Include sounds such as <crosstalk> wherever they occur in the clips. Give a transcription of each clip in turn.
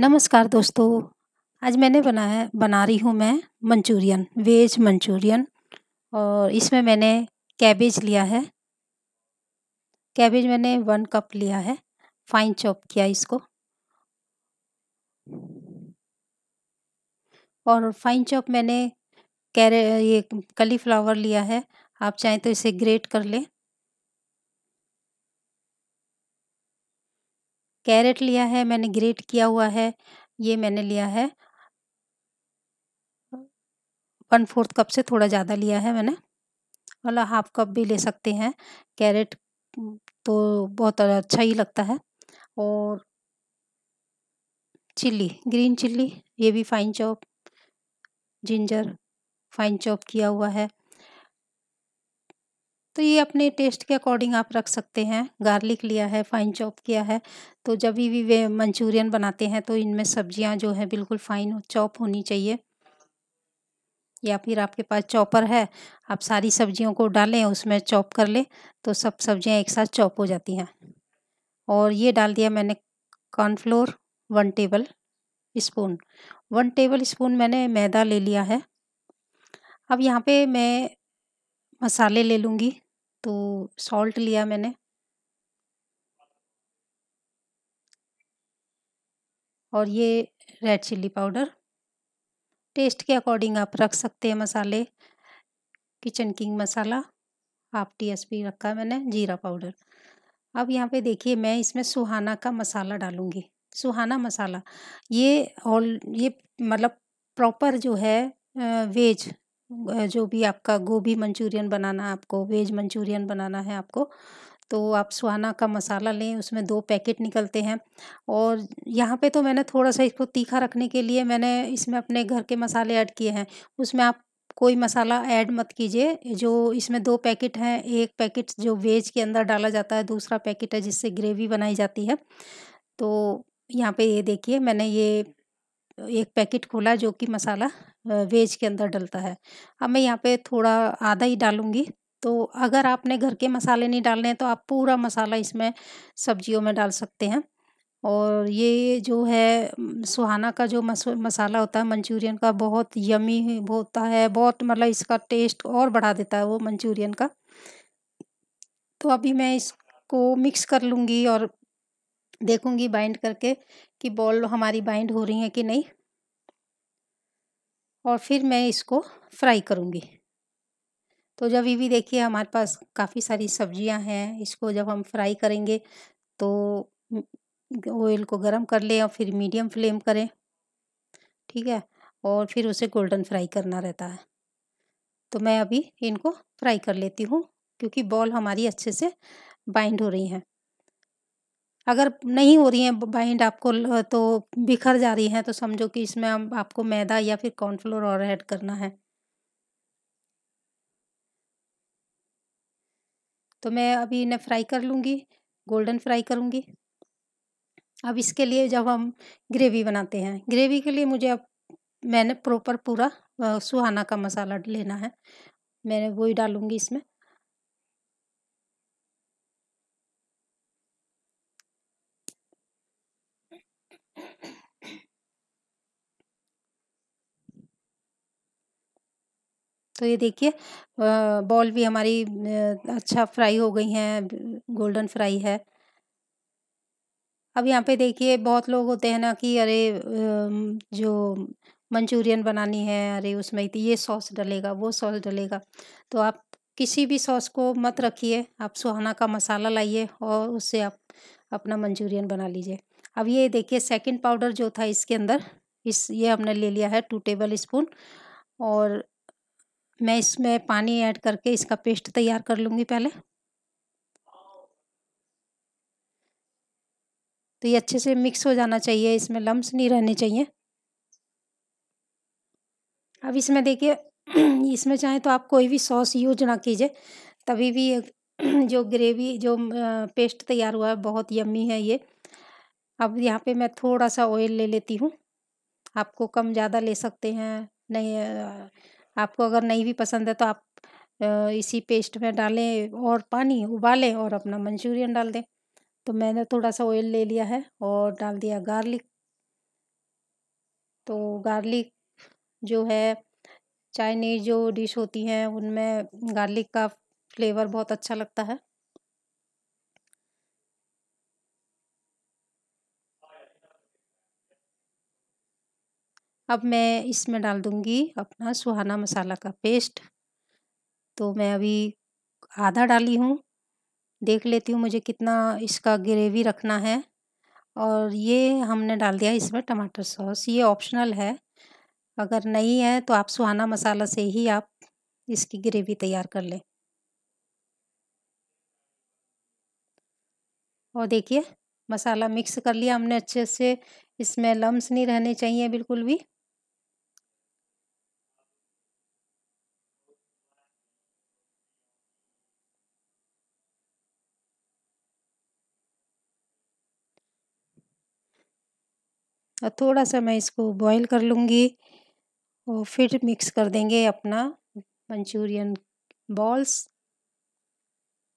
नमस्कार दोस्तों आज मैंने बनाया बना रही हूँ मैं मंचूरियन वेज मंचूरियन और इसमें मैंने कैबेज लिया है कैबेज मैंने वन कप लिया है फाइन चॉप किया इसको और फाइन चॉप मैंने कैरे ये कलीफ्लावर लिया है आप चाहें तो इसे ग्रेट कर लें कैरेट लिया है मैंने ग्रेट किया हुआ है ये मैंने लिया है वन फोर्थ कप से थोड़ा ज़्यादा लिया है मैंने वाला मतलब हाफ कप भी ले सकते हैं कैरेट तो बहुत अच्छा ही लगता है और चिल्ली ग्रीन चिल्ली ये भी fine chop ginger fine chop किया हुआ है तो ये अपने टेस्ट के अकॉर्डिंग आप रख सकते हैं गार्लिक लिया है फाइन चॉप किया है तो जब भी वे मंचूरियन बनाते हैं तो इनमें सब्जियां जो है बिल्कुल फाइन चॉप होनी चाहिए या फिर आपके पास चॉपर है आप सारी सब्जियों को डालें उसमें चॉप कर लें तो सब सब्जियां एक साथ चॉप हो जाती हैं और ये डाल दिया मैंने cornflour one tablespoon one tablespoon मैंने मैदा ले लिया है अब यहाँ पे मैं मसाले ले लूँगी तो सॉल्ट लिया मैंने और ये रेड चिल्ली पाउडर टेस्ट के अकॉर्डिंग आप रख सकते हैं मसाले किचन किंग मसाला हाफ टी एस पी रखा है मैंने जीरा पाउडर अब यहाँ पे देखिए मैं इसमें सुहाना का मसाला डालूँगी सुहाना मसाला ये ऑल ये मतलब प्रॉपर जो है वेज जो भी आपका गोभी मंचूरियन बनाना है आपको वेज मंचूरियन बनाना है आपको तो आप सुहाना का मसाला लें उसमें दो पैकेट निकलते हैं और यहाँ पे तो मैंने थोड़ा सा इसको तीखा रखने के लिए मैंने इसमें अपने घर के मसाले ऐड किए हैं उसमें आप कोई मसाला ऐड मत कीजिए जो इसमें दो पैकेट हैं एक पैकेट जो वेज के अंदर डाला जाता है दूसरा पैकेट है जिससे ग्रेवी बनाई जाती है तो यहाँ पे ये देखिए मैंने ये एक पैकेट खोला जो कि मसाला वेज के अंदर डलता है अब मैं यहाँ पे थोड़ा आधा ही डालूँगी तो अगर आपने घर के मसाले नहीं डालने हैं तो आप पूरा मसाला इसमें सब्जियों में डाल सकते हैं और ये जो है सुहाना का जो मसाला होता है मंचूरियन का बहुत यमी होता है बहुत मतलब इसका टेस्ट और बढ़ा देता है वो मंचूरियन का तो अभी मैं इसको मिक्स कर लूँगी और देखूँगी बाइंड करके कि बॉल हमारी बाइंड हो रही है कि नहीं और फिर मैं इसको फ्राई करूँगी तो जब ये भी देखिए हमारे पास काफ़ी सारी सब्जियां हैं इसको जब हम फ्राई करेंगे तो ऑयल को गर्म कर लें और फिर मीडियम फ्लेम करें ठीक है और फिर उसे गोल्डन फ्राई करना रहता है तो मैं अभी इनको फ्राई कर लेती हूँ क्योंकि बॉल हमारी अच्छे से बाइंड हो रही हैं अगर नहीं हो रही हैं बाइंड आपको तो बिखर जा रही हैं तो समझो कि इसमें आप, आपको मैदा या फिर कॉर्नफ्लोर और ऐड करना है तो मैं अभी इन्हें फ्राई कर लूँगी गोल्डन फ्राई करूँगी अब इसके लिए जब हम ग्रेवी बनाते हैं ग्रेवी के लिए मुझे अब मैंने प्रॉपर पूरा सुहाना का मसाला लेना है मैं वही डालूँगी इसमें तो ये देखिए बॉल भी हमारी अच्छा फ्राई हो गई हैं गोल्डन फ्राई है अब यहाँ पे देखिए बहुत लोग होते हैं ना कि अरे जो मंचूरियन बनानी है अरे उसमें ये सॉस डलेगा वो सॉस डलेगा तो आप किसी भी सॉस को मत रखिए आप सुहाना का मसाला लाइए और उससे आप अपना मंचूरियन बना लीजिए अब ये देखिए सेकंड पाउडर जो था इसके अंदर इस ये हमने ले लिया है टू टेबल स्पून और मैं इसमें पानी ऐड करके इसका पेस्ट तैयार कर लूँगी पहले तो ये अच्छे से मिक्स हो जाना चाहिए इसमें लम्स नहीं रहने चाहिए अब इसमें देखिए <clears throat> इसमें चाहें तो आप कोई भी सॉस यूज ना कीजिए तभी भी <clears throat> जो ग्रेवी जो पेस्ट तैयार हुआ है बहुत यम्मी है ये अब यहाँ पे मैं थोड़ा सा ऑयल ले लेती हूँ आपको कम ज़्यादा ले सकते हैं नहीं आपको अगर नहीं भी पसंद है तो आप इसी पेस्ट में डालें और पानी उबालें और अपना मंचूरियन डाल दें तो मैंने थोड़ा सा ऑयल ले लिया है और डाल दिया गार्लिक तो गार्लिक जो है चाइनीज़ जो डिश होती हैं उनमें गार्लिक का फ्लेवर बहुत अच्छा लगता है अब मैं इसमें डाल दूंगी अपना सुहाना मसाला का पेस्ट तो मैं अभी आधा डाली हूँ देख लेती हूँ मुझे कितना इसका ग्रेवी रखना है और ये हमने डाल दिया इसमें टमाटर सॉस ये ऑप्शनल है अगर नहीं है तो आप सुहाना मसाला से ही आप इसकी ग्रेवी तैयार कर लें और देखिए मसाला मिक्स कर लिया हमने अच्छे से इसमें लम्स नहीं रहने चाहिए बिल्कुल भी और थोड़ा सा मैं इसको बॉईल कर लूँगी और फिर मिक्स कर देंगे अपना मंचूरियन बॉल्स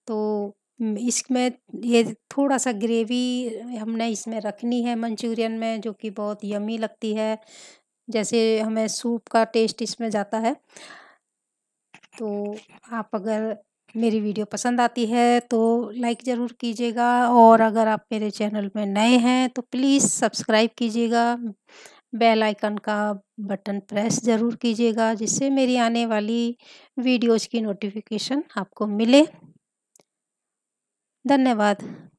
तो इसमें ये थोड़ा सा ग्रेवी हमने इसमें रखनी है मंचूरियन में जो कि बहुत यमी लगती है जैसे हमें सूप का टेस्ट इसमें जाता है तो आप अगर मेरी वीडियो पसंद आती है तो लाइक ज़रूर कीजिएगा और अगर आप मेरे चैनल में नए हैं तो प्लीज़ सब्सक्राइब कीजिएगा बेल आइकन का बटन प्रेस ज़रूर कीजिएगा जिससे मेरी आने वाली वीडियोज़ की नोटिफिकेशन आपको मिले धन्यवाद